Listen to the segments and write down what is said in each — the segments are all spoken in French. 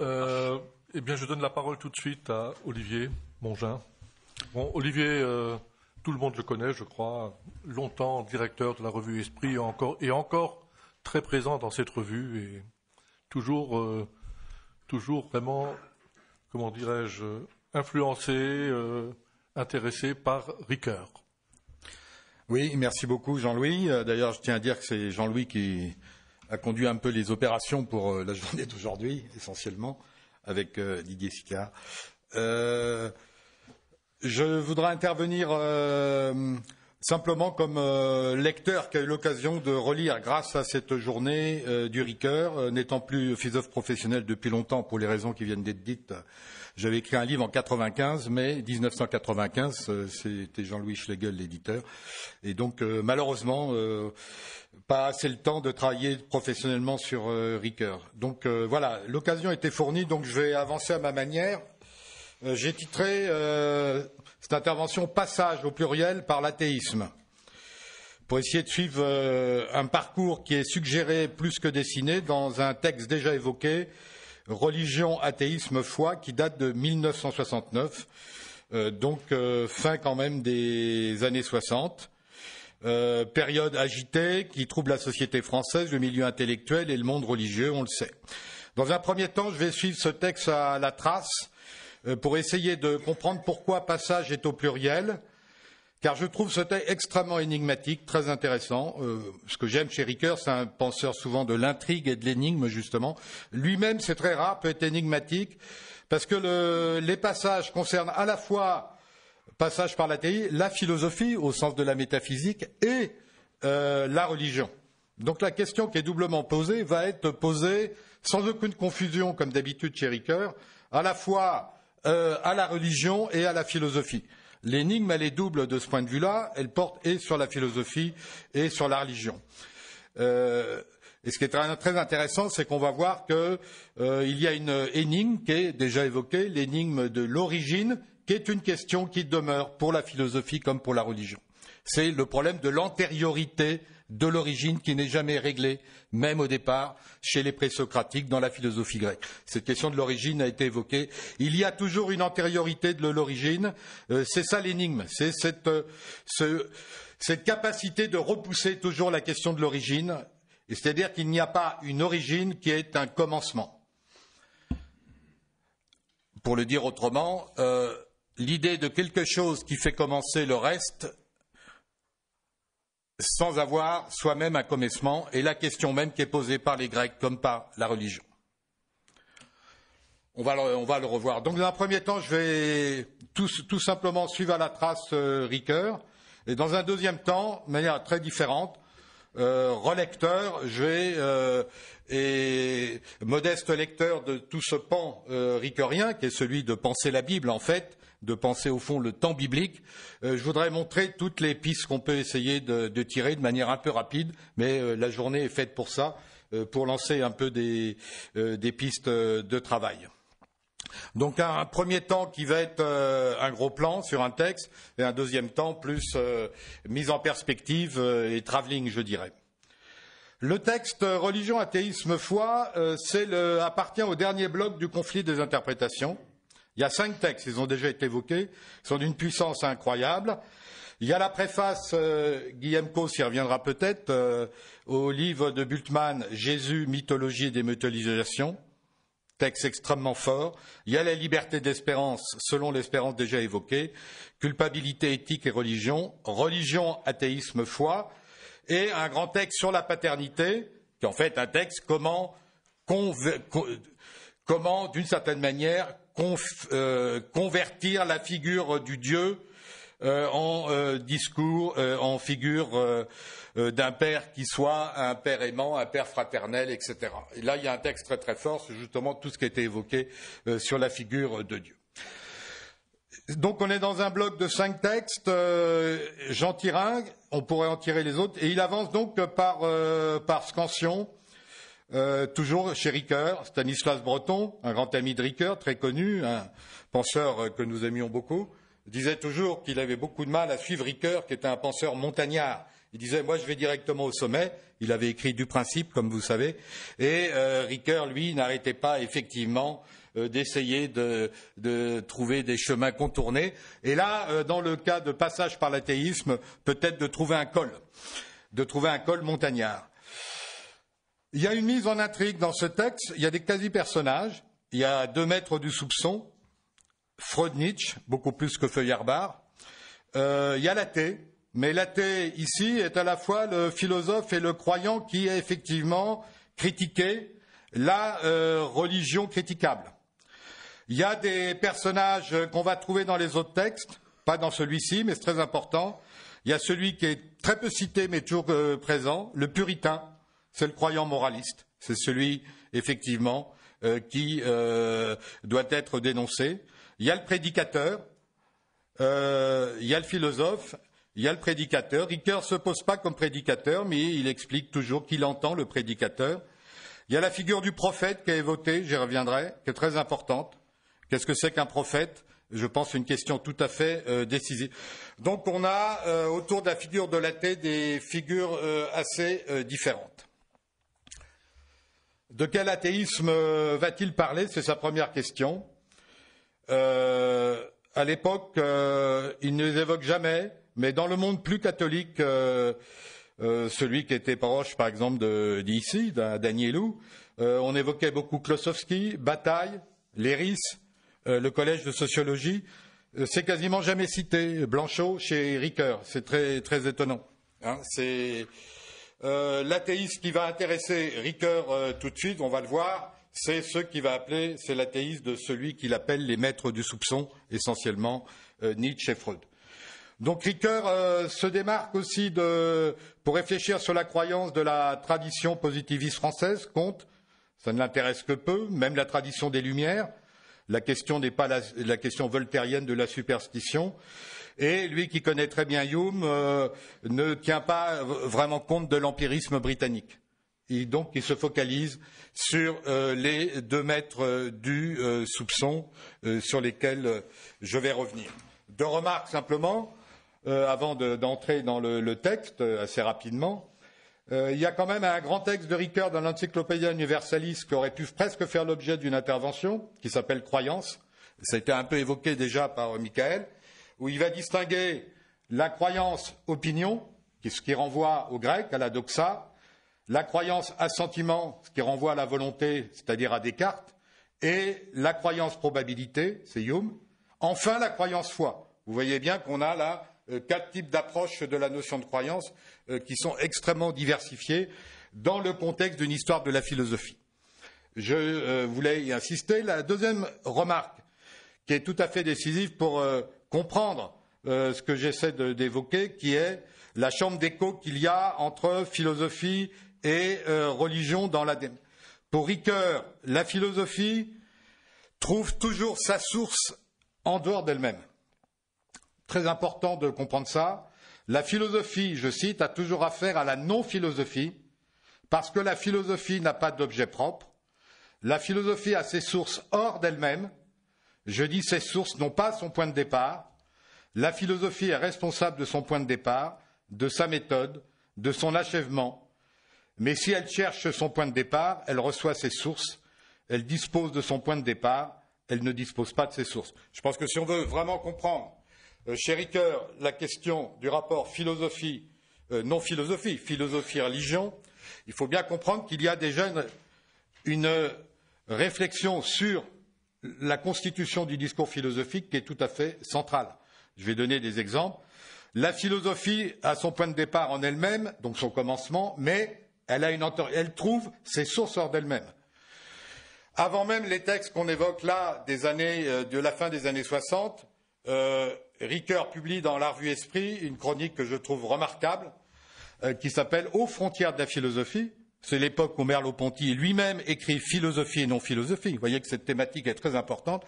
Euh, eh bien, je donne la parole tout de suite à Olivier Mongin. Bon, Olivier, euh, tout le monde le connaît, je crois, longtemps directeur de la revue Esprit et encore, très présent dans cette revue et toujours, euh, toujours vraiment, comment dirais-je, influencé, intéressé par Ricoeur. Oui, merci beaucoup Jean-Louis. D'ailleurs, je tiens à dire que c'est Jean-Louis qui a conduit un peu les opérations pour euh, la journée d'aujourd'hui, essentiellement, avec euh, Didier Sicard. Euh, je voudrais intervenir simplement comme lecteur qui a eu l'occasion de relire, grâce à cette journée du Ricœur, n'étant plus philosophe professionnel depuis longtemps pour les raisons qui viennent d'être dites, j'avais écrit un livre en 95, mais 1995, euh, c'était Jean-Louis Schlegel, l'éditeur. Et donc, euh, malheureusement, euh, pas assez le temps de travailler professionnellement sur Ricoeur. Donc voilà, l'occasion était fournie, donc je vais avancer à ma manière. J'ai titré cette intervention Passage au pluriel par l'athéisme pour essayer de suivre un parcours qui est suggéré plus que dessiné dans un texte déjà évoqué religion, athéisme, foi, qui date de 1969, neuf, euh, donc euh, fin quand même des années 60. Euh, période agitée qui trouble la société française, le milieu intellectuel et le monde religieux, on le sait. Dans un premier temps, je vais suivre ce texte à la trace pour essayer de comprendre pourquoi passage est au pluriel, car je trouve ce texte extrêmement énigmatique, très intéressant. Euh, ce que j'aime chez Ricoeur, c'est un penseur souvent de l'intrigue et de l'énigme, justement. Lui-même, c'est très rare, peut être énigmatique, parce que les passages concernent à la fois, passage par la la philosophie au sens de la métaphysique et euh, la religion. Donc la question qui est doublement posée va être posée sans aucune confusion, comme d'habitude chez Ricoeur, à la fois euh, à la religion et à la philosophie. L'énigme, elle est double de ce point de vue-là. Elle porte et sur la philosophie et sur la religion. Euh, et ce qui est très, intéressant, c'est qu'on va voir qu'il euh, y a une énigme qui est déjà évoquée, l'énigme de l'origine, qui est une question qui demeure pour la philosophie comme pour la religion. C'est le problème de l'antériorité de l'origine qui n'est jamais réglé même au départ, chez les présocratiques dans la philosophie grecque. Cette question de l'origine a été évoquée. Il y a toujours une antériorité de l'origine. Euh, c'est ça l'énigme. C'est euh, cette, capacité de repousser toujours la question de l'origine. C'est-à-dire qu'il n'y a pas une origine qui est un commencement. Pour le dire autrement, euh, l'idée de quelque chose qui fait commencer le reste sans avoir soi-même un commencement, et la question même qui est posée par les Grecs comme par la religion. On va, le, revoir. Donc, dans un premier temps, je vais tout, simplement suivre à la trace euh, Ricoeur, et dans un deuxième temps, de manière très différente, euh, relecteur, je vais euh, et modeste lecteur de tout ce pan euh, Ricoeurien qui est celui de penser la Bible en fait, de penser au fond le temps biblique. Euh, je voudrais montrer toutes les pistes qu'on peut essayer de, tirer de manière un peu rapide, mais euh, la journée est faite pour ça, euh, pour lancer un peu des, pistes de travail. Donc un, premier temps qui va être un gros plan sur un texte, et un deuxième temps plus mise en perspective et travelling, je dirais. Le texte Religion, athéisme, foi, appartient au dernier bloc du conflit des interprétations il y a cinq textes, ils ont déjà été évoqués, ils sont d'une puissance incroyable. Il y a la préface, euh, Guillaume Coe y reviendra peut-être, euh, au livre de Bultmann, Jésus, mythologie et démutualisation, texte extrêmement fort. Il y a la liberté d'espérance, selon l'espérance déjà évoquée, culpabilité éthique et religion, religion, athéisme, foi, et un grand texte sur la paternité, qui est en fait un texte comment Comment, d'une certaine manière, euh, convertir la figure du Dieu euh, en euh, discours, en figure d'un père qui soit un père aimant, un père fraternel, etc. Et là, il y a un texte très très fort, c'est justement tout ce qui a été évoqué sur la figure de Dieu. Donc on est dans un bloc de cinq textes. j'en tire un, on pourrait en tirer les autres, et il avance donc par scansion euh, toujours chez Ricoeur, Stanislas Breton, un grand ami de Ricoeur, très connu, un penseur que nous aimions beaucoup, disait toujours qu'il avait beaucoup de mal à suivre Ricoeur, qui était un penseur montagnard. Il disait, moi je vais directement au sommet. Il avait écrit du principe, comme vous savez. Et euh, Ricoeur, lui, n'arrêtait pas effectivement euh, d'essayer de, trouver des chemins contournés. Et là, euh, dans le cas de passage par l'athéisme, peut-être de trouver un col, de trouver un col montagnard. Il y a une mise en intrigue dans ce texte, il y a des quasi-personnages, il y a deux maîtres du soupçon, Freud Nietzsche, beaucoup plus que Feuillard-Barre, euh, il y a l'athée, mais l'athée ici est à la fois le philosophe et le croyant qui a effectivement critiqué, la euh, religion critiquable. Il y a des personnages qu'on va trouver dans les autres textes, pas dans celui-ci, mais c'est très important. Il y a celui qui est très peu cité, mais toujours euh, présent, le puritain, c'est le croyant moraliste, c'est celui, effectivement, euh, qui euh, doit être dénoncé. Il y a le prédicateur, euh, il y a le philosophe, il y a le prédicateur. Ricoeur ne se pose pas comme prédicateur, mais il explique toujours qu'il entend le prédicateur. Il y a la figure du prophète qui est votée, j'y reviendrai, qui est très importante. Qu'est-ce que c'est qu'un prophète je pense, une question tout à fait décisive. Donc on a autour de la figure de l'athée des figures assez différentes. De quel athéisme euh, va-t-il parler C'est sa première question. Euh, à l'époque, euh, il ne les évoque jamais, mais dans le monde plus catholique, celui qui était proche, par exemple, d'ici, d'Anielou, on évoquait beaucoup Klosowski, Bataille, Léris, le Collège de sociologie. C'est quasiment jamais cité. Blanchot chez Ricoeur, c'est très, très étonnant. Hein, c'est euh, l'athéisme qui va intéresser Ricoeur euh, tout de suite, on va le voir, c'est ce qu'il va appeler, c'est l'athéisme de celui qu'il appelle les maîtres du soupçon, essentiellement euh, Nietzsche et Freud. Donc Ricoeur se démarque aussi pour réfléchir sur la croyance de la tradition positiviste française, compte, ça ne l'intéresse que peu, même la tradition des Lumières. La question n'est pas la, la question voltairienne de la superstition. Et lui qui connaît très bien Hume euh, ne tient pas vraiment compte de l'empirisme britannique. Et donc il se focalise sur euh, les deux maîtres euh, du soupçon sur lesquels je vais revenir. Deux remarques simplement, avant d'entrer dans le, texte assez rapidement. il y a quand même un grand texte de Ricoeur dans l'Encyclopédia universaliste qui aurait pu presque faire l'objet d'une intervention, qui s'appelle Croyance. Ça a été un peu évoqué déjà par Michael où il va distinguer la croyance opinion, ce qui renvoie au grec, à la doxa, la croyance assentiment, ce qui renvoie à la volonté, c'est-à-dire à Descartes, et la croyance probabilité, c'est Hume, enfin la croyance foi. Vous voyez bien qu'on a là euh, quatre types d'approches de la notion de croyance euh, qui sont extrêmement diversifiées dans le contexte d'une histoire de la philosophie. Je euh, voulais y insister. La deuxième remarque, qui est tout à fait décisive pour comprendre euh, ce que j'essaie d'évoquer, qui est la chambre d'écho qu'il y a entre philosophie et euh, religion dans e Pour Ricoeur, la philosophie trouve toujours sa source en dehors d'elle-même. Très important de comprendre ça. La philosophie, je cite, a toujours affaire à la non-philosophie, parce que la philosophie n'a pas d'objet propre. La philosophie a ses sources hors d'elle-même, je dis ces sources n'ont pas son point de départ. La philosophie est responsable de son point de départ, de sa méthode, de son achèvement. Mais si elle cherche son point de départ, elle reçoit ses sources, elle dispose de son point de départ, elle ne dispose pas de ses sources. Je pense que si on veut vraiment comprendre, euh, cher chez Ricoeur, la question du rapport philosophie, euh, non philosophie, philosophie-religion, il faut bien comprendre qu'il y a déjà une euh, réflexion sur la constitution du discours philosophique qui est tout à fait centrale. Je vais donner des exemples. La philosophie a son point de départ en elle-même, donc son commencement, mais elle, a une, elle trouve ses sources hors d'elle-même. Avant même les textes qu'on évoque là des années, euh, de la fin des années 60, euh, Ricoeur publie dans la revue Esprit une chronique que je trouve remarquable, euh, qui s'appelle Aux frontières de la philosophie, c'est l'époque où Merleau-Ponty lui-même écrit philosophie et non philosophie. Vous voyez que cette thématique est très importante.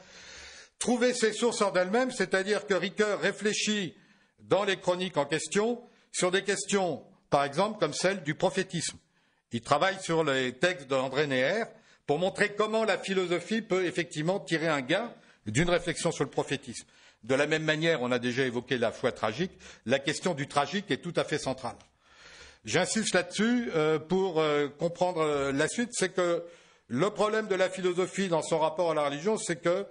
Trouver ses sources en elle même cest c'est-à-dire que Ricoeur réfléchit dans les chroniques en question sur des questions, par exemple, comme celle du prophétisme. Il travaille sur les textes d'André Neher pour montrer comment la philosophie peut effectivement tirer un gain d'une réflexion sur le prophétisme. De la même manière, on a déjà évoqué la foi tragique, la question du tragique est tout à fait centrale. J'insiste là-dessus euh, pour euh, comprendre euh, la suite, c'est que le problème de la philosophie dans son rapport à la religion, c'est que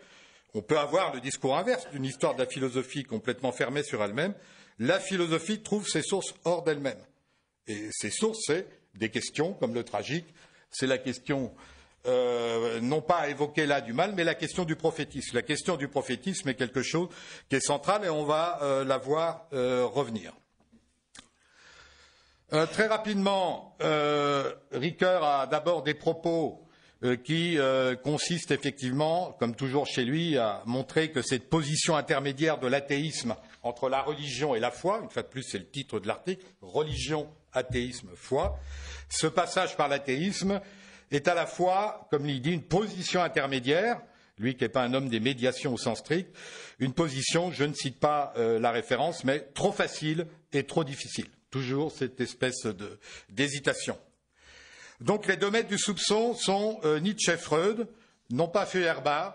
on peut avoir le discours inverse d'une histoire de la philosophie complètement fermée sur elle-même. La philosophie trouve ses sources hors d'elle-même. Et ces sources, c'est des questions comme le tragique, c'est la question non pas évoquée là du mal, mais la question du prophétisme. La question du prophétisme est quelque chose qui est central et on va la voir revenir. Euh, très rapidement, euh, Ricoeur a d'abord des propos euh, qui euh, consistent effectivement, comme toujours chez lui, à montrer que cette position intermédiaire de l'athéisme entre la religion et la foi, une fois de plus c'est le titre de l'article, religion, athéisme, foi, ce passage par l'athéisme est à la fois, comme il dit, une position intermédiaire, lui qui n'est pas un homme des médiations au sens strict, une position, je ne cite pas la référence, mais trop facile et trop difficile. Toujours cette espèce d'hésitation. Donc les domaines du soupçon sont euh, Nietzsche et Freud, non pas Feuerbach,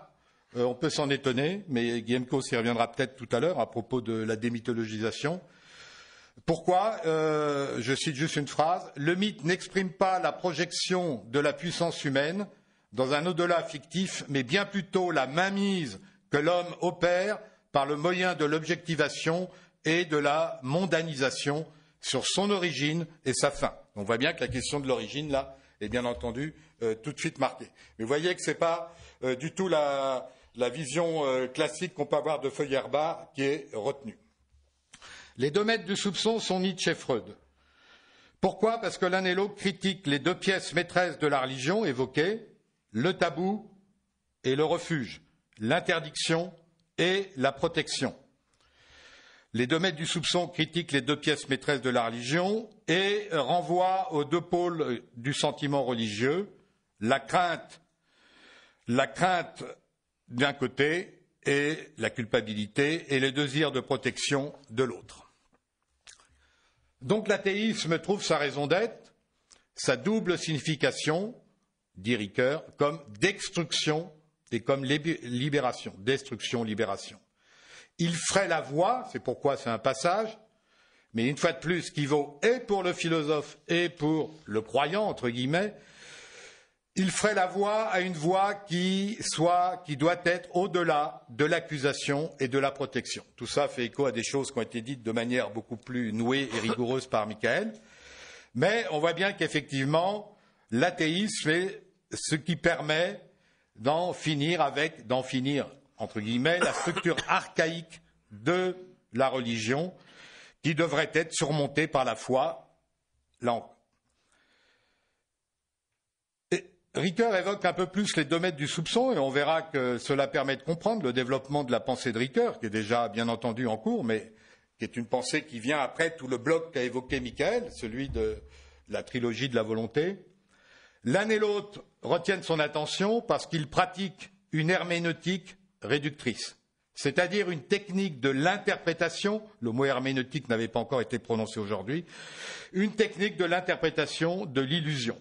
euh, on peut s'en étonner, mais Guillaume s'y reviendra peut-être tout à l'heure à propos de la démythologisation. Pourquoi euh, Je cite juste une phrase. Le mythe n'exprime pas la projection de la puissance humaine dans un au-delà fictif, mais bien plutôt la mainmise que l'homme opère par le moyen de l'objectivation et de la mondanisation sur son origine et sa fin. On voit bien que la question de l'origine, là, est bien entendu euh, tout de suite marquée. Mais vous voyez que ce n'est pas euh, du tout la, vision euh, classique qu'on peut avoir de Feuerbach qui est retenue. Les deux maîtres du soupçon sont Nietzsche et Freud. Pourquoi Parce que l'un et l'autre critiquent les deux pièces maîtresses de la religion évoquées, le tabou et le refuge, l'interdiction et la protection. Les deux maîtres du soupçon critiquent les deux pièces maîtresses de la religion et renvoient aux deux pôles euh, du sentiment religieux, la crainte, la crainte d'un côté et la culpabilité et le désir de protection de l'autre. Donc l'athéisme trouve sa raison d'être, sa double signification, dit Ricoeur, comme destruction et comme libération, destruction, libération. Il ferait la voie, c'est pourquoi c'est un passage, mais une fois de plus, qui vaut et pour le philosophe et pour le croyant, entre guillemets, il ferait la voie à une voie qui soit, qui doit être au-delà de l'accusation et de la protection. Tout ça fait écho à des choses qui ont été dites de manière beaucoup plus nouée et rigoureuse par Michael. Mais on voit bien qu'effectivement, l'athéisme fait ce qui permet d'en finir avec, d'en finir entre guillemets, la structure archaïque de la religion qui devrait être surmontée par la foi. Ricoeur évoque un peu plus les domaines du soupçon et on verra que cela permet de comprendre le développement de la pensée de Ricoeur, qui est déjà bien entendu en cours, mais qui est une pensée qui vient après tout le bloc qu'a évoqué Michael, celui de la trilogie de la volonté. L'un et l'autre retiennent son attention parce qu'ils pratiquent une herméneutique réductrice, c'est-à-dire une technique de l'interprétation, le mot herméneutique n'avait pas encore été prononcé aujourd'hui, une technique de l'interprétation de l'illusion.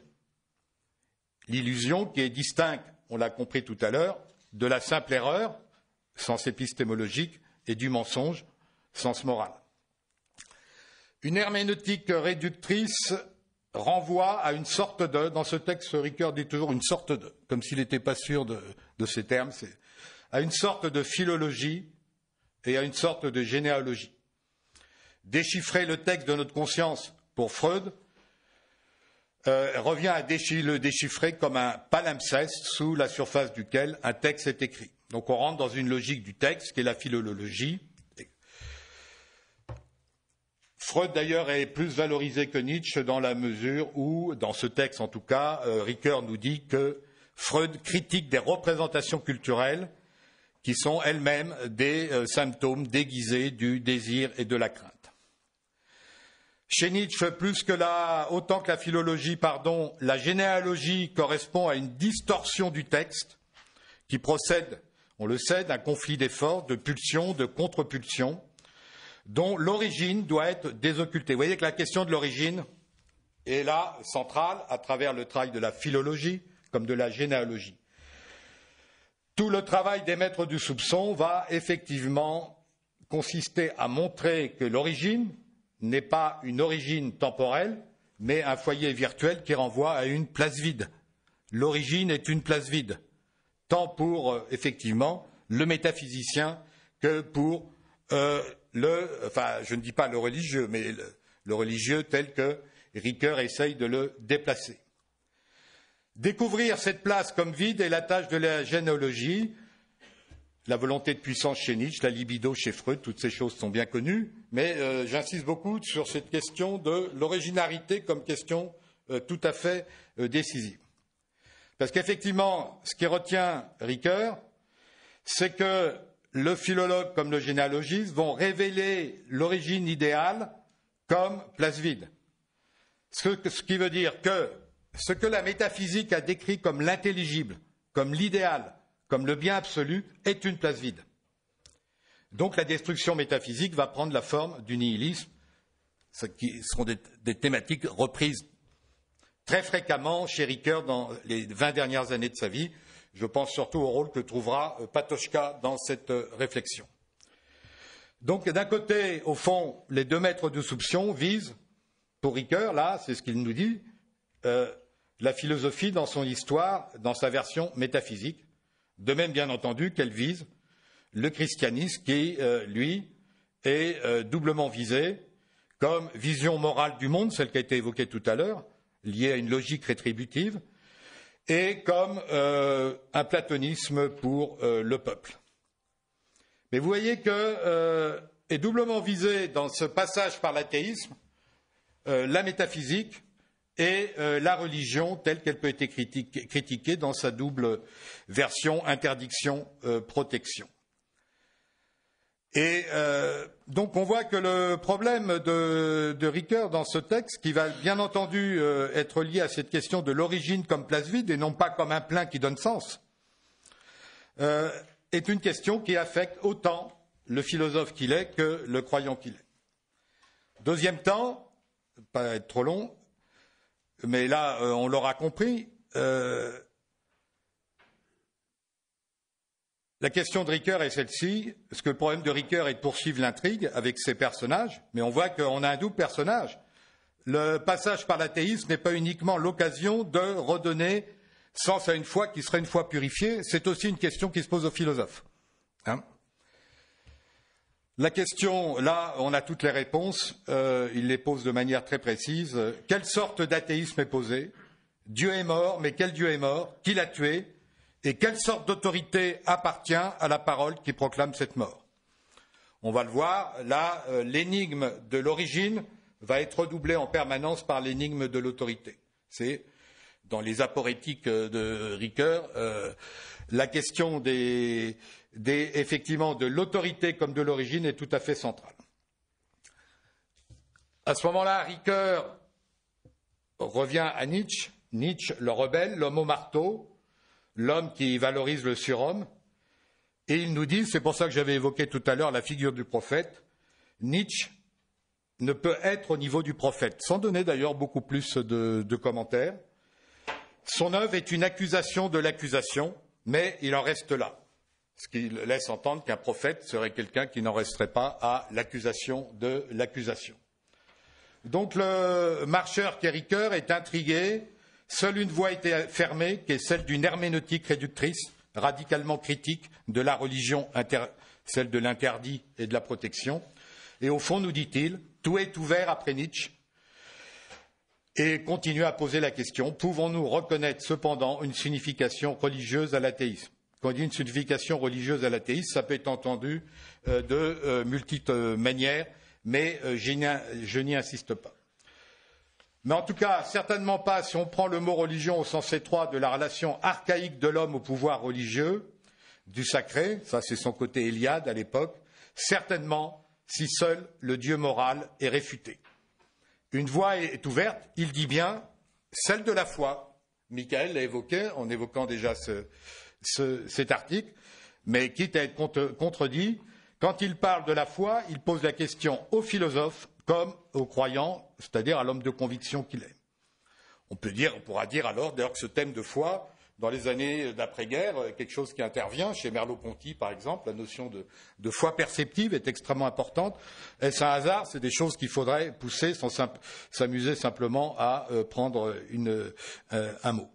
L'illusion qui est distincte, on l'a compris tout à l'heure, de la simple erreur, sens épistémologique, et du mensonge, sens moral. Une herméneutique réductrice renvoie à une sorte de, dans ce texte, Ricoeur dit toujours une sorte de, comme s'il n'était pas sûr de, de ces termes, c'est à une sorte de philologie et à une sorte de généalogie. Déchiffrer le texte de notre conscience pour Freud euh, revient à le déchiffrer comme un palimpseste sous la surface duquel un texte est écrit. Donc on rentre dans une logique du texte qui est la philologie. Freud d'ailleurs est plus valorisé que Nietzsche dans la mesure où, dans ce texte en tout cas, euh, Ricoeur nous dit que Freud critique des représentations culturelles qui sont elles-mêmes des euh, symptômes déguisés du désir et de la crainte. Chez Nietzsche, plus que la, autant que la philologie, pardon, la généalogie correspond à une distorsion du texte qui procède, on le sait, d'un conflit d'efforts, de pulsions, de contre-pulsions, dont l'origine doit être désoccultée. Vous voyez que la question de l'origine est là centrale à travers le travail de la philologie comme de la généalogie. Tout le travail des maîtres du soupçon va effectivement consister à montrer que l'origine n'est pas une origine temporelle, mais un foyer virtuel qui renvoie à une place vide. L'origine est une place vide, tant pour euh, effectivement le métaphysicien que pour euh, le, enfin je ne dis pas le religieux, mais le, le religieux tel que Ricoeur essaye de le déplacer. Découvrir cette place comme vide est la tâche de la généalogie, la volonté de puissance chez Nietzsche, la libido chez Freud, toutes ces choses sont bien connues, mais euh, j'insiste beaucoup sur cette question de l'originalité comme question euh, tout à fait euh, décisive. Parce qu'effectivement, ce qui retient Ricoeur, c'est que le philologue comme le généalogiste vont révéler l'origine idéale comme place vide. Ce, ce qui veut dire que ce que la métaphysique a décrit comme l'intelligible, comme l'idéal, comme le bien absolu, est une place vide. Donc la destruction métaphysique va prendre la forme du nihilisme, ce qui seront des, thématiques reprises très fréquemment chez Ricoeur dans les vingt dernières années de sa vie. Je pense surtout au rôle que trouvera euh, Patochka dans cette euh, réflexion. Donc d'un côté, au fond, les deux maîtres de soupçon visent, pour Ricoeur, là, c'est ce qu'il nous dit, euh, la philosophie dans son histoire, dans sa version métaphysique, de même bien entendu qu'elle vise le christianisme qui, euh, lui, est euh, doublement visé comme vision morale du monde, celle qui a été évoquée tout à l'heure, liée à une logique rétributive, et comme euh, un platonisme pour le peuple. Mais vous voyez que est doublement visé dans ce passage par l'athéisme la métaphysique, et euh, la religion telle qu'elle peut être critiquée, dans sa double version interdiction-protection. Euh, et euh, donc on voit que le problème de, de, Ricoeur dans ce texte, qui va bien entendu être lié à cette question de l'origine comme place vide et non pas comme un plein qui donne sens, est une question qui affecte autant le philosophe qu'il est que le croyant qu'il est. Deuxième temps, pas être trop long, mais là, euh, on l'aura compris, euh, la question de Ricoeur est celle-ci, parce que le problème de Ricoeur est de poursuivre l'intrigue avec ses personnages, mais on voit qu'on a un double personnage. Le passage par l'athéisme n'est pas uniquement l'occasion de redonner sens à une foi qui serait une foi purifiée, c'est aussi une question qui se pose aux philosophes. Hein. La question, là, on a toutes les réponses. Euh, il les pose de manière très précise. Quelle sorte d'athéisme est posé Dieu est mort, mais quel Dieu est mort Qui l'a tué Et quelle sorte d'autorité appartient à la parole qui proclame cette mort On va le voir, là, euh, l'énigme de l'origine va être redoublée en permanence par l'énigme de l'autorité. C'est dans les aporétiques euh, de Ricoeur, la question des, effectivement de l'autorité comme de l'origine est tout à fait centrale. À ce moment-là, Ricoeur revient à Nietzsche, Nietzsche le rebelle, l'homme au marteau, l'homme qui valorise le surhomme, et il nous dit, c'est pour ça que j'avais évoqué tout à l'heure la figure du prophète, Nietzsche ne peut être au niveau du prophète, sans donner d'ailleurs beaucoup plus de, de commentaires. Son œuvre est une accusation de l'accusation, mais il en reste là ce qui laisse entendre qu'un prophète serait quelqu'un qui n'en resterait pas à l'accusation de l'accusation. Donc le marcheur Kierkegaard est intrigué. Seule une voie était fermée, qui est celle d'une herméneutique réductrice, radicalement critique de la religion, celle de l'interdit et de la protection. Et au fond, nous dit-il, tout est ouvert après Nietzsche. Et continue à poser la question, pouvons-nous reconnaître cependant une signification religieuse à l'athéisme quand on dit une signification religieuse à l'athéisme, ça peut être entendu euh, de euh, multiples euh, manières, mais je n'y insiste pas. Mais en tout cas, certainement pas si on prend le mot religion au sens étroit de la relation archaïque de l'homme au pouvoir religieux, du sacré, ça c'est son côté Eliade à l'époque, certainement si seul le Dieu moral est réfuté. Une voie est ouverte, il dit bien, celle de la foi. Michael l'a évoqué en évoquant déjà ce, cet article, mais quitte à être contredit, quand il parle de la foi, il pose la question aux philosophes comme aux croyants, c'est-à-dire à, l'homme de conviction qu'il est. On peut dire, on pourra dire alors d'ailleurs que ce thème de foi, dans les années d'après-guerre, quelque chose qui intervient chez Merleau-Ponty, par exemple, la notion de, foi perceptive est extrêmement importante. Est-ce un hasard C'est des choses qu'il faudrait pousser sans s'amuser simplement à euh, prendre euh, un mot.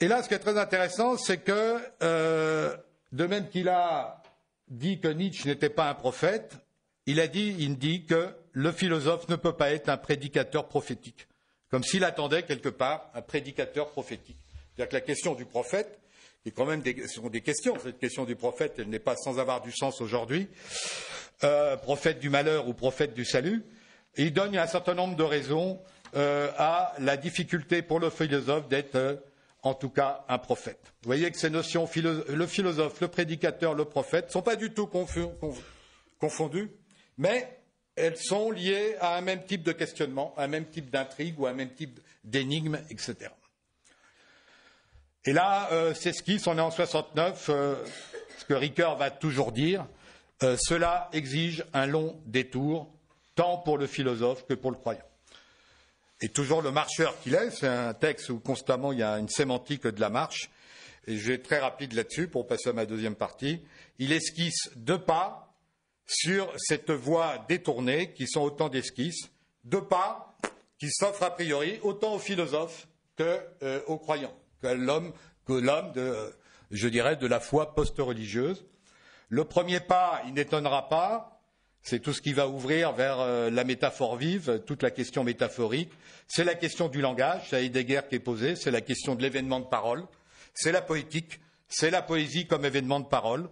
Et là, ce qui est très intéressant, c'est que, euh, de même qu'il a dit que Nietzsche n'était pas un prophète, il a dit, il dit que le philosophe ne peut pas être un prédicateur prophétique, comme s'il attendait quelque part un prédicateur prophétique. C'est-à-dire que la question du prophète, qui quand même des, sont des questions, cette question du prophète, elle n'est pas sans avoir du sens aujourd'hui, euh, prophète du malheur ou prophète du salut, il donne un certain nombre de raisons euh, à la difficulté pour le philosophe d'être en tout cas un prophète. Vous voyez que ces notions, le philosophe, le prédicateur, le prophète, ne sont pas du tout confondues, mais elles sont liées à un même type de questionnement, à un même type d'intrigue ou à un même type d'énigme, etc. Et là, euh, c'est ce qui, on est en 69, euh, ce que Ricoeur va toujours dire, euh, cela exige un long détour, tant pour le philosophe que pour le croyant et toujours le marcheur qu'il est. C'est un texte où constamment il y a une sémantique de la marche. Et je vais très rapide là-dessus pour passer à ma deuxième partie. Il esquisse deux pas sur cette voie détournée qui sont autant d'esquisses, deux pas qui s'offrent a priori autant aux philosophes que euh, aux croyants, que l'homme, que l'homme de, je dirais, de la foi post-religieuse. Le premier pas, il n'étonnera pas, c'est tout ce qui va ouvrir vers euh, la métaphore vive, toute la question métaphorique. C'est la question du langage, c'est Heidegger qui est posée, c'est la question de l'événement de parole, c'est la poétique, c'est la poésie comme événement de parole.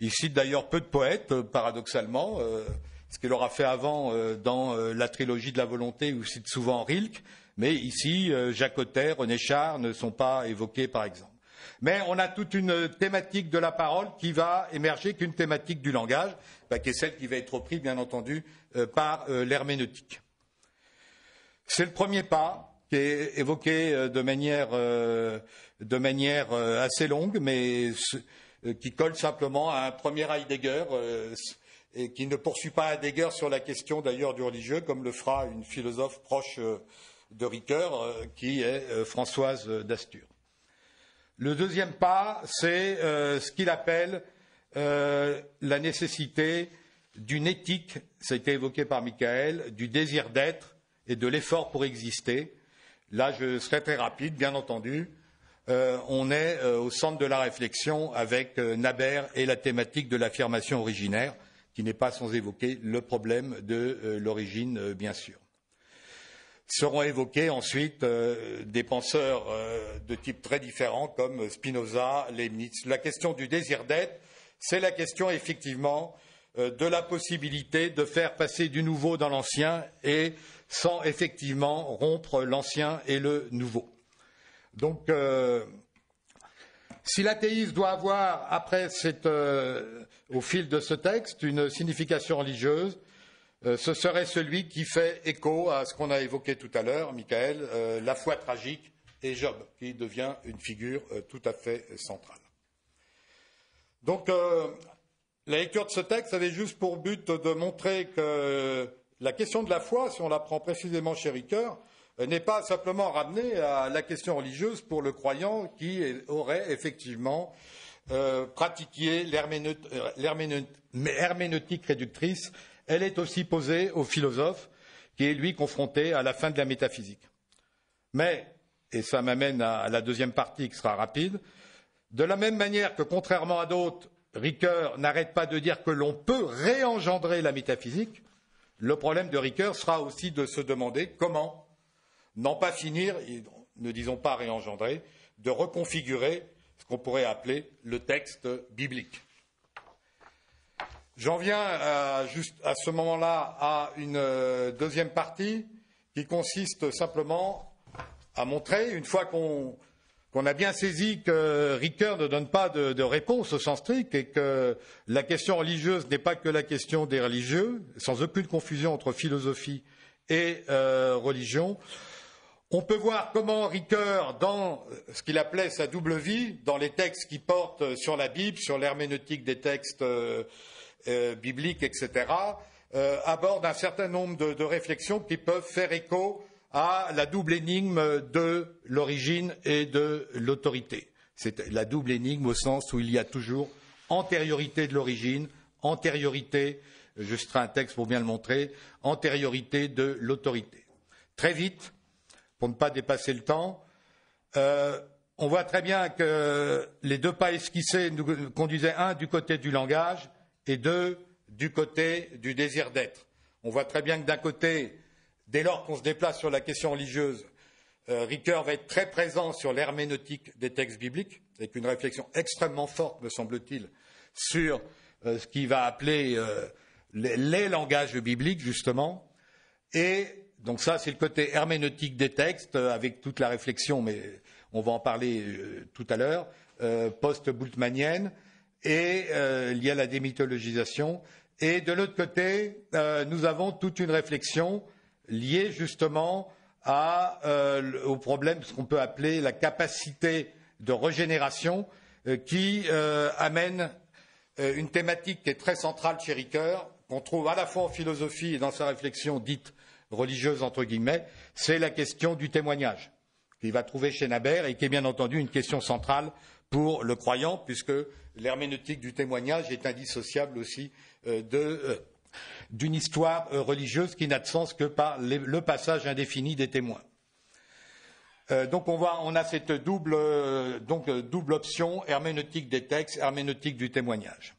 Il cite d'ailleurs peu de poètes, euh, paradoxalement, euh, ce qu'il aura fait avant dans la trilogie de la volonté où il cite souvent Rilke, mais ici, Jacques René Char ne sont pas évoqués par exemple. Mais on a toute une thématique de la parole qui va émerger, qu'une thématique du langage, bah, qui est celle qui va être reprise, bien entendu, euh, par euh, l'herméneutique. C'est le premier pas qui est évoqué euh, de manière, de manière assez longue, mais qui colle simplement à un premier Heidegger et qui ne poursuit pas Heidegger sur la question d'ailleurs du religieux, comme le fera une philosophe proche de Ricoeur, qui est Françoise d'Astur. Le deuxième pas, c'est euh, ce qu'il appelle euh, la nécessité d'une éthique, ça a été évoqué par Michael, du désir d'être et de l'effort pour exister. Là, je serai très rapide, bien entendu. Euh, on est au centre de la réflexion avec Naber et la thématique de l'affirmation originaire, qui n'est pas sans évoquer le problème de l'origine, bien sûr. Seront évoqués ensuite euh, des penseurs euh, de type très différents comme Spinoza, Leibniz. La question du désir d'être, c'est la question effectivement euh, de la possibilité de faire passer du nouveau dans l'ancien et sans effectivement rompre l'ancien et le nouveau. Donc, si l'athéisme doit avoir, après cette, au fil de ce texte, une signification religieuse, euh, ce serait celui qui fait écho à ce qu'on a évoqué tout à l'heure, Michael, euh, la foi tragique et Job, qui devient une figure euh, tout à fait centrale. Donc, la lecture de ce texte avait juste pour but de montrer que la question de la foi, si on la prend précisément chez Ricoeur, n'est pas simplement ramenée à la question religieuse pour le croyant qui aurait effectivement pratiqué l'herméneutique réductrice elle est aussi posée au philosophe qui est, lui, confronté à la fin de la métaphysique. Mais, et ça m'amène à la deuxième partie qui sera rapide, de la même manière que, contrairement à d'autres, Ricoeur n'arrête pas de dire que l'on peut réengendrer la métaphysique, le problème de Ricoeur sera aussi de se demander comment n'en pas finir, ne disons pas réengendrer, de reconfigurer ce qu'on pourrait appeler le texte biblique. J'en viens à, euh, juste à ce moment-là à une euh, deuxième partie qui consiste simplement à montrer, une fois qu'on a bien saisi que Ricoeur ne donne pas de, réponse au sens strict et que la question religieuse n'est pas que la question des religieux, sans aucune confusion entre philosophie et euh, religion, on peut voir comment Ricoeur, dans ce qu'il appelait sa double vie, dans les textes qui portent sur la Bible, sur l'herméneutique des textes euh, biblique, etc., euh, abordent aborde un certain nombre de, réflexions qui peuvent faire écho à la double énigme de l'origine et de l'autorité. C'est la double énigme au sens où il y a toujours antériorité de l'origine, antériorité, je citerai un texte pour bien le montrer, antériorité de l'autorité. Très vite, pour ne pas dépasser le temps, euh, on voit très bien que les deux pas esquissés nous conduisaient un du côté du langage et deux, du côté du désir d'être. On voit très bien que d'un côté, dès lors qu'on se déplace sur la question religieuse, euh, Ricoeur va être très présent sur l'herméneutique des textes bibliques, avec une réflexion extrêmement forte, me semble-t-il, sur euh, ce qu'il va appeler euh, les, langages bibliques, justement. Et donc ça, c'est le côté herméneutique des textes, avec toute la réflexion, mais on va en parler tout à l'heure, post bultmannienne et euh, à la démythologisation. Et de l'autre côté, euh, nous avons toute une réflexion liée justement euh, au problème de ce qu'on peut appeler la capacité de régénération euh, qui amène une thématique qui est très centrale chez Ricoeur, qu'on trouve à la fois en philosophie et dans sa réflexion dite religieuse, entre guillemets, c'est la question du témoignage qu'il va trouver chez Nabert et qui est bien entendu une question centrale pour le croyant, puisque l'herméneutique du témoignage est indissociable aussi euh, euh, d'une histoire euh, religieuse qui n'a de sens que par le passage indéfini des témoins. donc on, voit, on, a cette double, donc, double option herméneutique des textes, herméneutique du témoignage.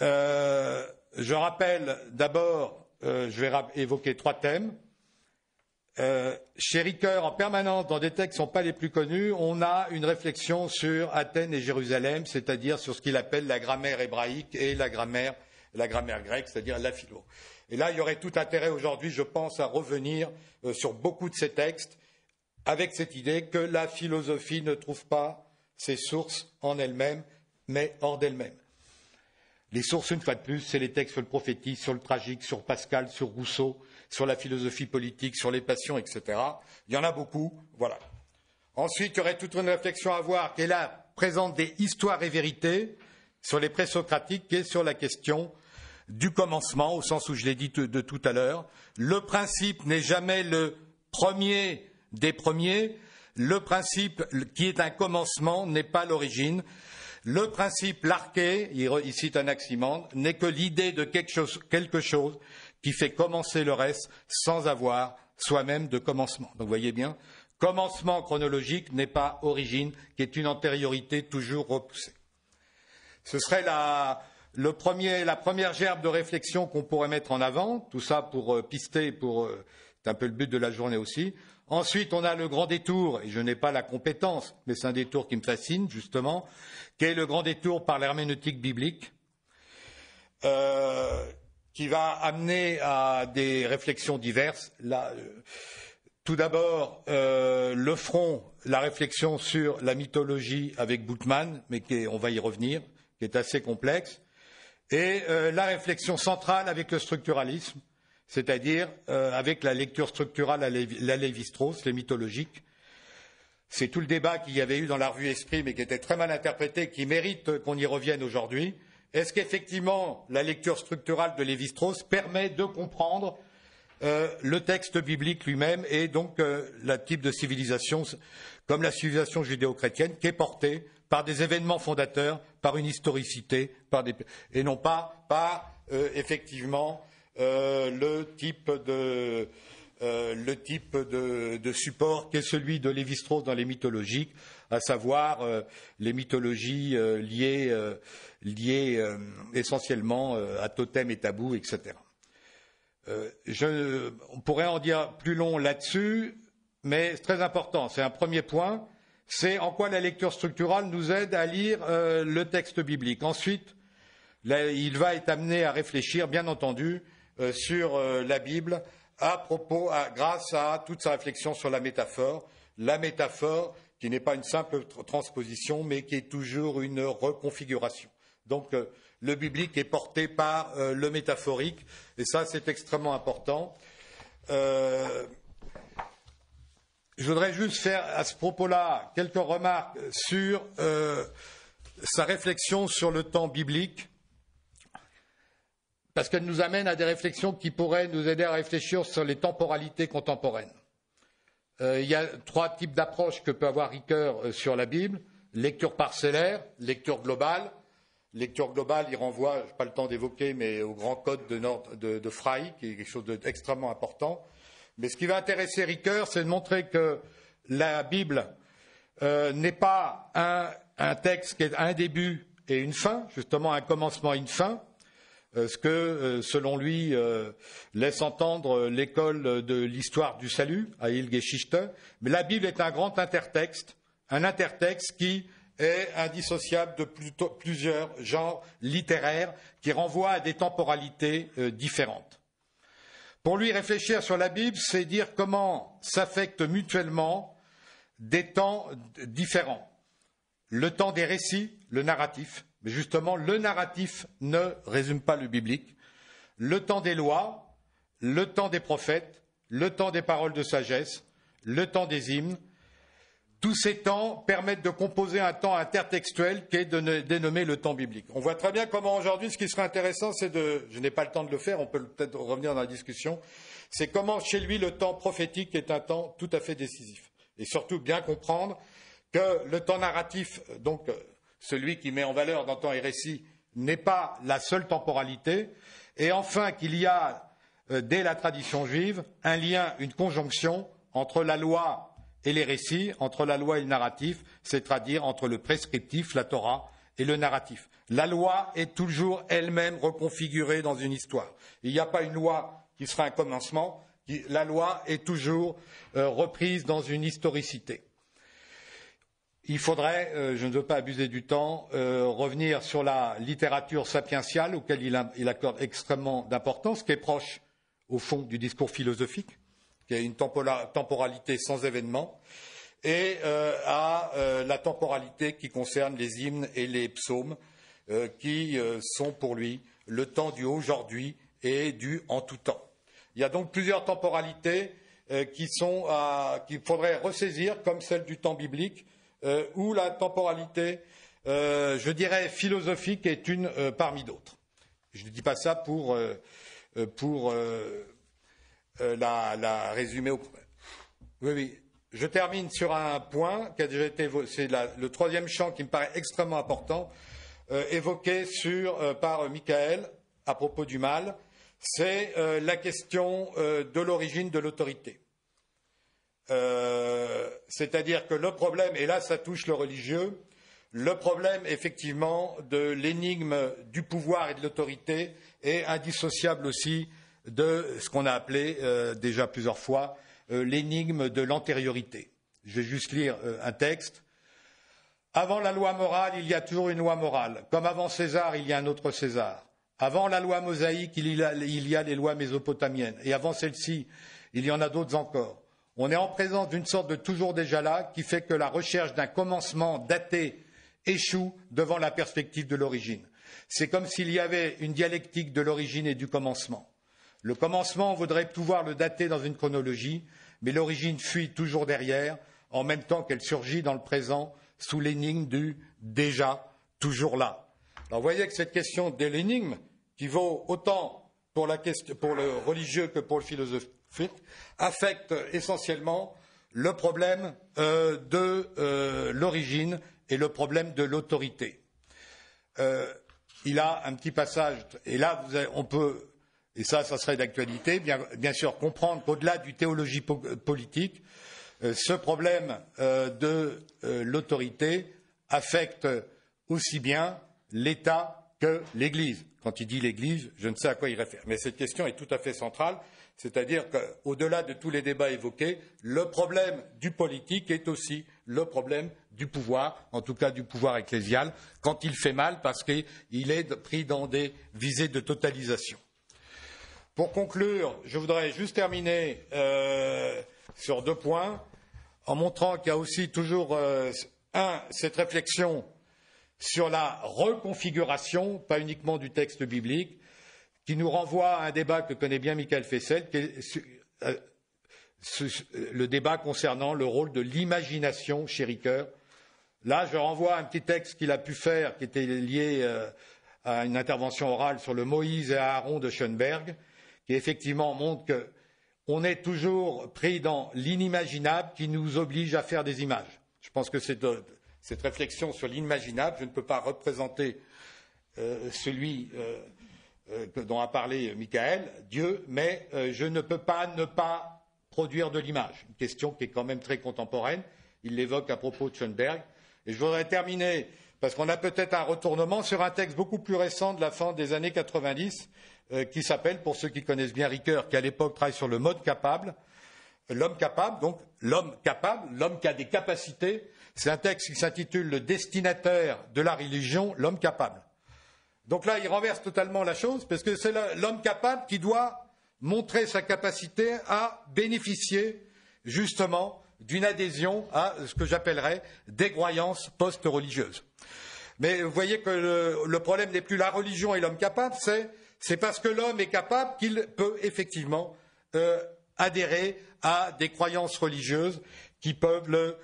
je rappelle d'abord, je vais évoquer trois thèmes euh, chez Ricoeur en permanence dans des textes qui ne sont pas les plus connus, on a une réflexion sur Athènes et Jérusalem, c'est-à-dire sur ce qu'il appelle la grammaire hébraïque et la grammaire, grecque, c'est-à-dire la philo. Et là, il y aurait tout intérêt aujourd'hui, je pense, à revenir euh, sur beaucoup de ces textes avec cette idée que la philosophie ne trouve pas ses sources en elle-même, mais hors d'elle-même. Les sources, une fois de plus, c'est les textes sur le prophétique, sur le tragique, sur Pascal, sur Rousseau, sur la philosophie politique, sur les passions, etc. Il y en a beaucoup, voilà. Ensuite, il y aurait toute une réflexion à voir qui là, présente des histoires et vérités sur les présocratiques et sur la question du commencement, au sens où je l'ai dit de, tout à l'heure. Le principe n'est jamais le premier des premiers. Le principe qui est un commencement n'est pas l'origine. Le principe l'arché, il, cite Anaximandre, n'est que l'idée de quelque chose qui fait commencer le reste sans avoir soi-même de commencement. Donc voyez bien, commencement chronologique n'est pas origine, qui est une antériorité toujours repoussée. Ce serait la, le premier, la première gerbe de réflexion qu'on pourrait mettre en avant, tout ça pour euh, pister, pour euh, c'est un peu le but de la journée aussi. Ensuite, on a le grand détour, et je n'ai pas la compétence, mais c'est un détour qui me fascine, justement, qui est le grand détour par l'herméneutique biblique. Euh, qui va amener à des réflexions diverses. Euh, tout d'abord, euh, le front, la réflexion sur la mythologie avec Boutman, mais on va y revenir, qui est assez complexe, et euh, la réflexion centrale avec le structuralisme, c'est-à-dire avec la lecture structurale à Lévi-Strauss, les mythologiques. C'est tout le débat qu'il y avait eu dans la revue Esprit, mais qui était très mal interprété, qui mérite qu'on y revienne aujourd'hui. Est-ce qu'effectivement la lecture structurale de Lévi-Strauss permet de comprendre euh, le texte biblique lui-même et donc euh, le type de civilisation comme la civilisation judéo-chrétienne qui est portée par des événements fondateurs, par une historicité, et non pas par euh, effectivement le type de de support qu'est celui de Lévi-Strauss dans les mythologiques, à savoir euh, les mythologies euh, liées, euh, liées essentiellement à totems et tabous, etc. Je, on pourrait en dire plus long là-dessus, mais c'est très important. C'est un premier point. C'est en quoi la lecture structurale nous aide à lire le texte biblique. Ensuite, il va être amené à réfléchir, bien entendu, sur la Bible à propos, à, grâce à toute sa réflexion sur la métaphore. La métaphore qui n'est pas une simple transposition, mais qui est toujours une reconfiguration. Donc euh, le biblique est porté par euh, le métaphorique, et ça c'est extrêmement important. Euh, je voudrais juste faire à ce propos-là quelques remarques sur sa réflexion sur le temps biblique, parce qu'elle nous amène à des réflexions qui pourraient nous aider à réfléchir sur les temporalités contemporaines. Euh, il y a trois types d'approches que peut avoir Ricoeur euh, sur la Bible lecture parcellaire, lecture globale. Lecture globale, il renvoie, je n'ai pas le temps d'évoquer, mais au grand code de, Nord, de, qui est quelque chose d'extrêmement important. Mais ce qui va intéresser Ricoeur, c'est de montrer que la Bible euh, n'est pas un, un, texte qui est un début et une fin, justement un commencement et une fin, euh, ce que, euh, selon lui, euh, laisse entendre l'école de l'histoire du salut à Schichte. Mais la Bible est un grand intertexte, un intertexte qui est indissociable de plusieurs genres littéraires qui renvoient à des temporalités différentes. Pour lui, réfléchir sur la Bible, c'est dire comment s'affectent mutuellement des temps différents. Le temps des récits, le narratif, mais justement, le narratif ne résume pas le biblique. Le temps des lois, le temps des prophètes, le temps des paroles de sagesse, le temps des hymnes, tous ces temps permettent de composer un temps intertextuel qui est dénommé le temps biblique. On voit très bien comment aujourd'hui, ce qui serait intéressant, c'est de, je n'ai pas le temps de le faire, on peut peut-être revenir dans la discussion, c'est comment chez lui le temps prophétique est un temps tout à fait décisif. Et surtout bien comprendre que le temps narratif, donc euh, celui qui met en valeur dans temps et récit n'est pas la seule temporalité, et enfin qu'il y a, euh, dès la tradition juive, un lien, une conjonction entre la loi et les récits, entre la loi et le narratif, c'est-à-dire entre le prescriptif, la Torah, et le narratif. La loi est toujours elle-même reconfigurée dans une histoire. Il n'y a pas une loi qui sera un commencement, la loi est toujours euh, reprise dans une historicité. Il faudrait, euh, je ne veux pas abuser du temps, euh, revenir sur la littérature sapientiale auquel il, accorde extrêmement d'importance, qui est proche, au fond, du discours philosophique, qui est une temporalité sans événement, et euh, à la temporalité qui concerne les hymnes et les psaumes, qui sont pour lui le temps du aujourd'hui et du en tout temps. Il y a donc plusieurs temporalités qu'il faudrait ressaisir comme celle du temps biblique, euh, où la temporalité, euh, je dirais, philosophique est une euh, parmi d'autres. Je ne dis pas ça pour, la, résumer au Oui, oui. Je termine sur un point qui a déjà été c'est le troisième champ qui me paraît extrêmement important, évoqué par Michael à propos du mal, c'est la question de l'origine de l'autorité. Euh, c'est-à-dire que le problème, et là ça touche le religieux, le problème effectivement de l'énigme du pouvoir et de l'autorité est indissociable aussi de ce qu'on a appelé euh, déjà plusieurs fois euh, l'énigme de l'antériorité. Je vais juste lire un texte. Avant la loi morale, il y a toujours une loi morale. Comme avant César, il y a un autre César. Avant la loi mosaïque, il il y a les lois mésopotamiennes. Et avant celle-ci, il y en a d'autres encore on est en présence d'une sorte de toujours déjà là qui fait que la recherche d'un commencement daté échoue devant la perspective de l'origine. C'est comme s'il y avait une dialectique de l'origine et du commencement. Le commencement, on voudrait pouvoir le dater dans une chronologie, mais l'origine fuit toujours derrière, en même temps qu'elle surgit dans le présent sous l'énigme du déjà, toujours là. Alors vous voyez que cette question de l'énigme, qui vaut autant pour, pour le religieux que pour le philosophe affecte essentiellement le problème euh, de euh, l'origine et le problème de l'autorité. Euh, il a un petit passage, et là on peut, et ça, ça serait d'actualité, bien, sûr, comprendre qu'au-delà du théologie politique, ce problème de l'autorité affecte aussi bien l'État que l'Église. Quand il dit l'Église, je ne sais à quoi il réfère, mais cette question est tout à fait centrale c'est-à-dire qu'au-delà de tous les débats évoqués, le problème du politique est aussi le problème du pouvoir, en tout cas du pouvoir ecclésial, quand il fait mal parce qu'il est pris dans des visées de totalisation. Pour conclure, je voudrais juste terminer euh, sur deux points, en montrant qu'il y a aussi toujours, euh, un, cette réflexion sur la reconfiguration, pas uniquement du texte biblique, qui nous renvoie à un débat que connaît bien Michael Fessel, qui est euh, le débat concernant le rôle de l'imagination chez Ricoeur. Là, je renvoie à un petit texte qu'il a pu faire, qui était lié euh, à une intervention orale sur le Moïse et Aaron de Schoenberg, qui effectivement montre qu'on est toujours pris dans l'inimaginable qui nous oblige à faire des images. Je pense que euh, cette, réflexion sur l'inimaginable, je ne peux pas représenter celui euh, dont a parlé Michael, Dieu, mais euh, je ne peux pas ne pas produire de l'image. Une question qui est quand même très contemporaine. Il l'évoque à propos de Schoenberg. Et je voudrais terminer, parce qu'on a peut-être un retournement, sur un texte beaucoup plus récent de la fin des années 90, dix euh, qui s'appelle, pour ceux qui connaissent bien Ricoeur, qui à l'époque travaille sur le mode capable, l'homme capable, donc l'homme capable, l'homme qui a des capacités. C'est un texte qui s'intitule Le destinataire de la religion, l'homme capable. Donc là, il renverse totalement la chose, parce que c'est l'homme capable qui doit montrer sa capacité à bénéficier justement d'une adhésion à ce que j'appellerais des croyances post-religieuses. Mais vous voyez que le, problème n'est plus la religion et l'homme capable, c'est, parce que l'homme est capable qu'il peut effectivement euh, adhérer à des croyances religieuses qui peuvent le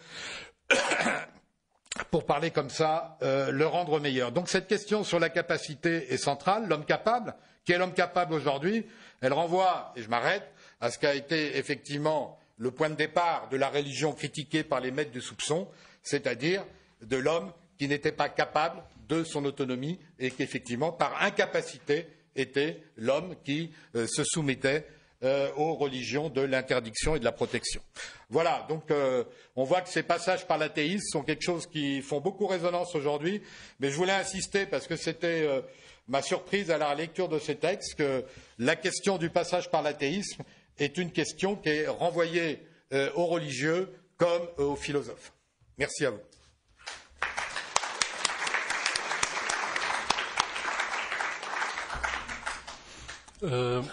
pour parler comme ça, euh, le rendre meilleur. Donc cette question sur la capacité est centrale. L'homme capable, qui est l'homme capable aujourd'hui, elle renvoie, et je m'arrête, à ce qu'a été effectivement le point de départ de la religion critiquée par les maîtres du soupçon, c'est-à-dire de l'homme qui n'était pas capable de son autonomie et qui, effectivement, par incapacité, était l'homme qui euh, se soumettait euh, aux religions de l'interdiction et de la protection. Voilà, donc euh, on voit que ces passages par l'athéisme sont quelque chose qui font beaucoup résonance aujourd'hui, mais je voulais insister parce que c'était euh, ma surprise à la lecture de ces textes que la question du passage par l'athéisme est une question qui est renvoyée aux religieux comme aux philosophes. Merci à vous.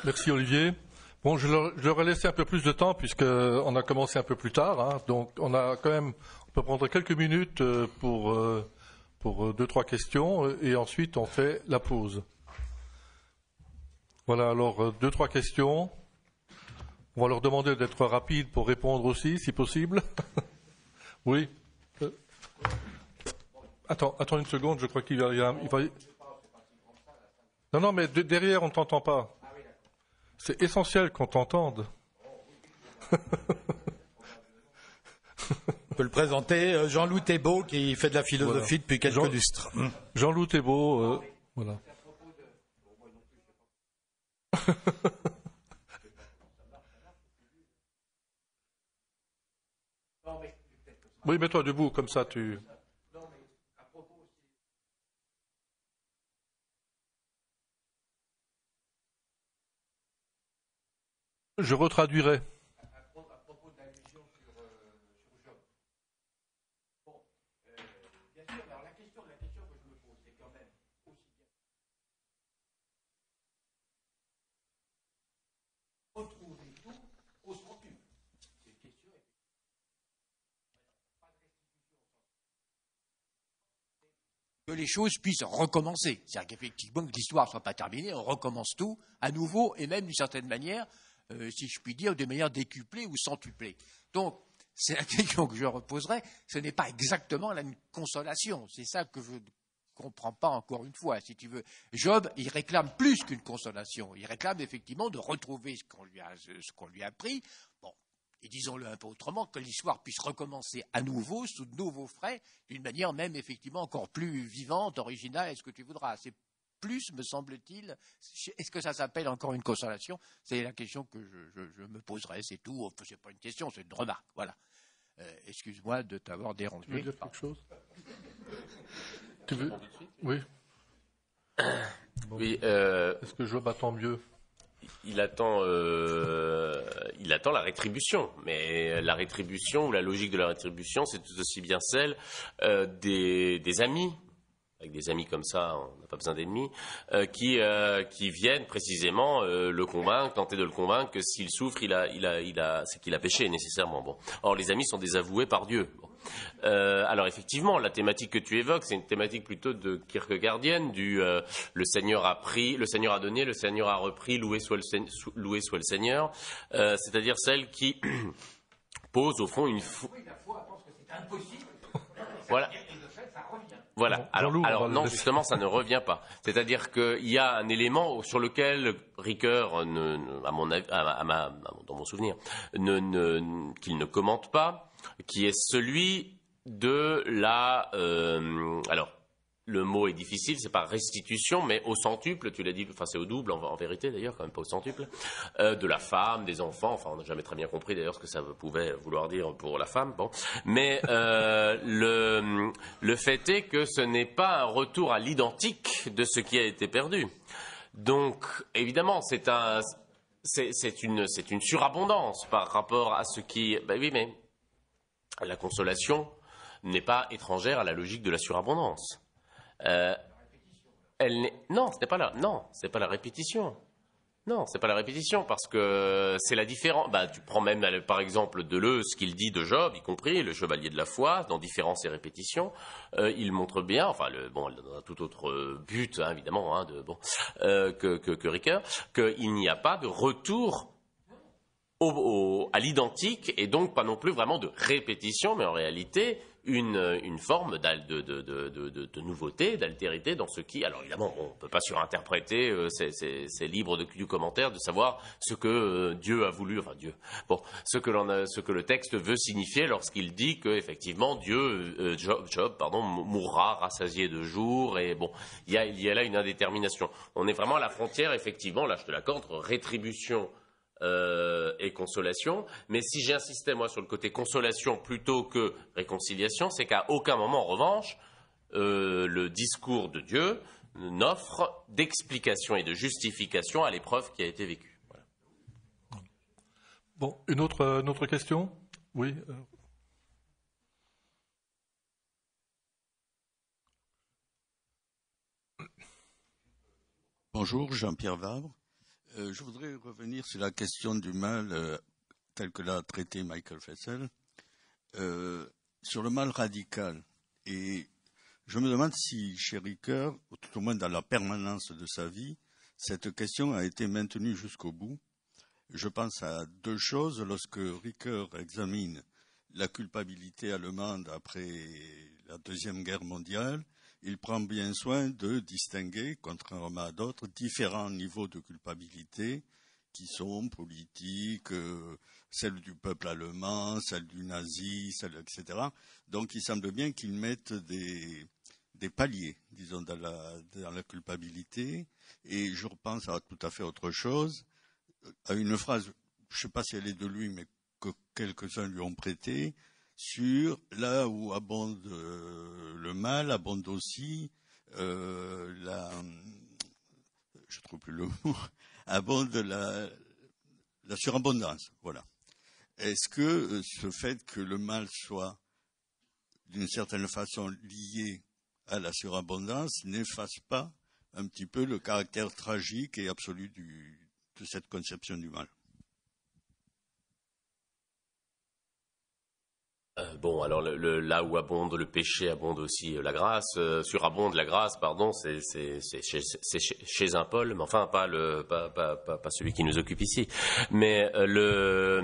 merci Olivier. Bon, je leur, ai laissé un peu plus de temps puisque on a commencé un peu plus tard. Hein. donc, on a quand même, on peut prendre quelques minutes euh, pour, euh, euh, deux, trois questions et ensuite on fait la pause. Voilà, alors deux, trois questions. On va leur demander d'être rapide pour répondre aussi, si possible. oui. Attends, attends une seconde, je crois qu'il va, il Non, non, mais derrière, on ne t'entend pas. C'est essentiel qu'on t'entende. On peut le présenter, euh, Jean-Loup Thébault, qui fait de la philosophie depuis quelques Jean, hum. Jean-Loup Thébault, euh, voilà. oui, mets-toi debout, comme ça tu. Je retraduirai. À propos de la sur Bon, bien sûr, alors la question que je me pose, c'est quand même. aussi bien Retrouver tout au C'est une question est. Que les choses puissent recommencer. C'est-à-dire qu'effectivement, que l'histoire ne soit pas terminée, on recommence tout à nouveau et même d'une certaine manière. Euh, si je puis dire, de manière décuplée ou centuplée. Donc, c'est la question que je reposerai. Ce n'est pas exactement la consolation. C'est ça que je ne comprends pas encore une fois, si tu veux. Job, il réclame plus qu'une consolation. Il réclame effectivement de retrouver ce qu'on lui a, pris. Bon. Et disons-le un peu autrement, que l'histoire puisse recommencer à nouveau, sous de nouveaux frais, d'une manière même effectivement encore plus vivante, originale, est-ce que tu voudras plus, me semble-t-il. Est-ce que ça s'appelle encore une consolation C'est la question que je, me poserai, c'est tout. c'est pas une question, c'est une remarque. Voilà. Euh, excuse-moi de t'avoir dérangé. Tu veux dire quelque chose Tu veux Oui. Euh, est-ce que je bats mieux il attend, euh, il attend la rétribution. Mais la rétribution ou la logique de la rétribution, c'est tout aussi bien celle des, amis avec des amis comme ça, on n'a pas besoin d'ennemis, euh, euh, qui, viennent précisément euh, le convaincre, tenter de le convaincre que s'il souffre, il c'est qu'il a péché nécessairement. Bon. Or, les amis sont désavoués par Dieu. alors, effectivement, la thématique que tu évoques, c'est une thématique plutôt de Kierkegaardienne, du le Seigneur a pris, le Seigneur a donné, le Seigneur a repris, loué soit le, Seigneur, c'est-à-dire celle qui pose au fond une... la foi, que c'est impossible. voilà. Voilà. alors, non, justement, ça ne revient pas. C'est-à-dire qu'il y a un élément sur lequel Ricoeur, à mon, à, ma, dans mon souvenir, ne, qu'il ne commente pas, qui est celui de la. Euh, alors le mot est difficile, c'est pas restitution, mais au centuple, tu l'as dit, enfin c'est au double en, vérité d'ailleurs, quand même pas au centuple, euh, de la femme, des enfants, enfin on n'a jamais très bien compris d'ailleurs ce que ça pouvait vouloir dire pour la femme, bon. Mais euh, le, fait est que ce n'est pas un retour à l'identique de ce qui a été perdu. Donc évidemment, c'est une, une surabondance par rapport à ce qui... Ben oui, mais la consolation n'est pas étrangère à la logique de la surabondance. Euh, non, ce n'est pas la, non, c'est pas la répétition. Non, c'est pas la répétition parce que c'est la différence. Bah, tu prends même par exemple Deleuze, ce qu'il dit de Job, y compris le Chevalier de la foi, dans Différence et répétition, euh, il montre bien, enfin bon, dans un tout autre but hein, évidemment, hein, de, bon, euh, que, que, Ricoeur, qu'il n'y a pas de retour à l'identique et donc pas non plus vraiment de répétition, mais en réalité une, une forme de, de, de, de nouveauté, d'altérité dans ce qui. Alors évidemment, on ne peut pas surinterpréter, euh, c'est libre du commentaire de savoir ce que euh, Dieu a voulu, enfin Dieu, bon, ce que, a, ce que le texte veut signifier lorsqu'il dit que effectivement Dieu, euh, euh, Job, Job, pardon, mourra rassasié de jour, et bon, il y a, y a là une indétermination. On est vraiment à la frontière, effectivement, là je te l'accorde, rétribution euh, et consolation. Mais si j'insistais, moi, sur le côté consolation plutôt que réconciliation, c'est qu'à aucun moment, en revanche, euh, le discours de Dieu n'offre d'explication et de justification à l'épreuve qui a été vécue. Bon, une autre, question Oui euh. Bonjour, Jean-Pierre Vabre. Euh, je voudrais revenir sur la question du mal euh, tel telle que l'a traité Michael Fessel, euh, sur le mal radical. Et je me demande si chez Ricoeur, tout au moins dans la permanence de sa vie, cette question a été maintenue jusqu'au bout. Je pense à deux choses. Lorsque Ricoeur examine la culpabilité allemande après la Deuxième Guerre mondiale, il prend bien soin de distinguer, contrairement à d'autres, différents niveaux de culpabilité qui sont politiques, euh, celle du peuple allemand, celle du nazi, celle, etc. Donc il semble bien qu'il mette des, paliers, disons, dans la, dans la culpabilité. Et je repense à tout à fait autre chose, à une phrase, je ne sais pas si elle est de lui, mais que quelques-uns lui ont prêtée, sur là où abonde euh, le mal, abonde aussi euh, la, je trouve plus le mot, abonde la, surabondance. Voilà. Est-ce que euh, ce fait que le mal soit d'une certaine façon lié à la surabondance n'efface pas un petit peu le caractère tragique et absolu de cette conception du mal Euh, bon, alors le, là où abonde le péché, abonde aussi euh, la grâce. Euh, surabonde la grâce, pardon, c'est chez, chez, un Paul, mais enfin pas, le, pas, celui qui nous occupe ici. Mais euh, le,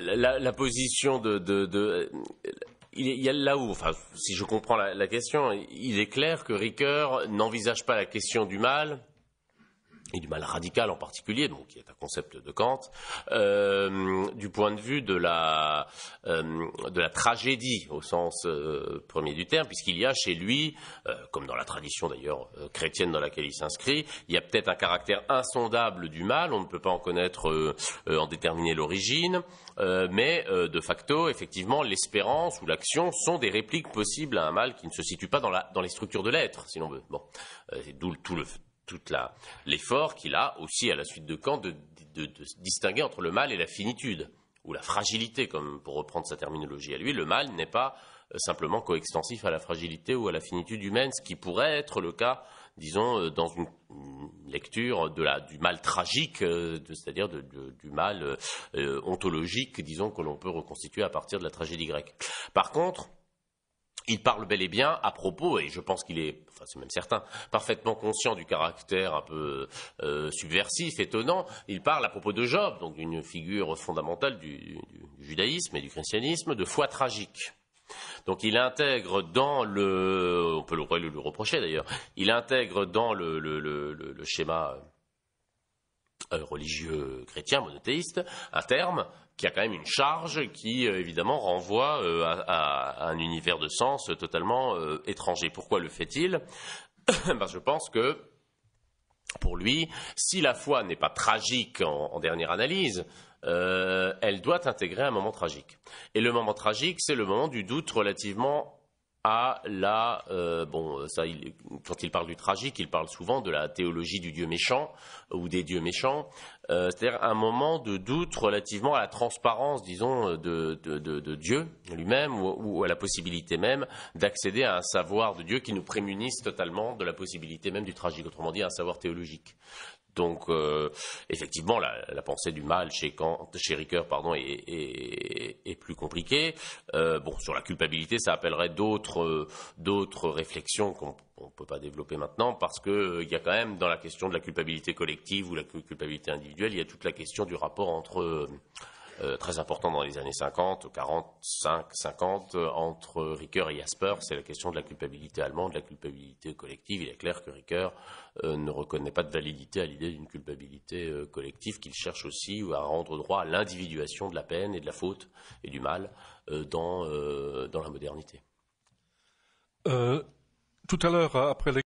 le, la, position de, il y a là où, enfin, si je comprends la, la question, il est clair que Ricoeur n'envisage pas la question du mal et du mal radical en particulier, donc qui est un concept de Kant, euh, du point de vue de la, euh, de la tragédie au sens euh, premier du terme, puisqu'il y a chez lui, comme dans la tradition d'ailleurs chrétienne dans laquelle il s'inscrit, il y a peut-être un caractère insondable du mal, on ne peut pas en connaître, en déterminer l'origine, mais de facto, effectivement, l'espérance ou l'action sont des répliques possibles à un mal qui ne se situe pas dans, la, dans les structures de l'être, si l'on veut. Bon, d'où tout le tout l'effort qu'il a aussi à la suite de Kant de, distinguer entre le mal et la finitude, ou la fragilité, comme pour reprendre sa terminologie à lui. Le mal n'est pas euh, simplement coextensif à la fragilité ou à la finitude humaine, ce qui pourrait être le cas, disons, euh, dans une lecture du mal tragique, euh, c'est-à-dire du mal ontologique, disons, que l'on peut reconstituer à partir de la tragédie grecque. Par contre, il parle bel et bien à propos, et je pense qu'il est, enfin c'est même certain, parfaitement conscient du caractère un peu euh, subversif, étonnant. Il parle à propos de Job, donc d'une figure fondamentale du, judaïsme et du christianisme, de foi tragique. Donc il intègre dans le, on peut le, reprocher d'ailleurs, il intègre dans le, le schéma euh, religieux chrétien, monothéiste, un terme qui a quand même une charge qui, euh, évidemment, renvoie euh, à, un univers de sens totalement étranger. Pourquoi le fait-il ben, Je pense que pour lui, si la foi n'est pas tragique en, dernière analyse, elle doit intégrer un moment tragique. Et le moment tragique, c'est le moment du doute relativement à la euh, bon euh, quand il parle du tragique il parle souvent de la théologie du dieu méchant euh, ou des dieux méchants c'est-à-dire un moment de doute relativement à la transparence disons de, Dieu lui-même ou, à la possibilité même d'accéder à un savoir de Dieu qui nous prémunisse totalement de la possibilité même du tragique autrement dit un savoir théologique donc, euh, effectivement, la, pensée du mal chez, Kant, chez Ricoeur pardon, est, est, plus compliquée. Euh, bon, sur la culpabilité, ça appellerait d'autres, euh, d'autres réflexions qu'on ne peut pas développer maintenant, parce qu'il il y a quand même, dans la question de la culpabilité collective ou la culpabilité individuelle, il y a toute la question du rapport entre euh, très important dans les années 50, 45, 50, entre Ricoeur et Jasper, c'est la question de la culpabilité allemande, de la culpabilité collective. Il est clair que Ricoeur euh, ne reconnaît pas de validité à l'idée d'une culpabilité euh, collective, qu'il cherche aussi à rendre droit à l'individuation de la peine et de la faute et du mal dans, dans la modernité. tout à l'heure, après les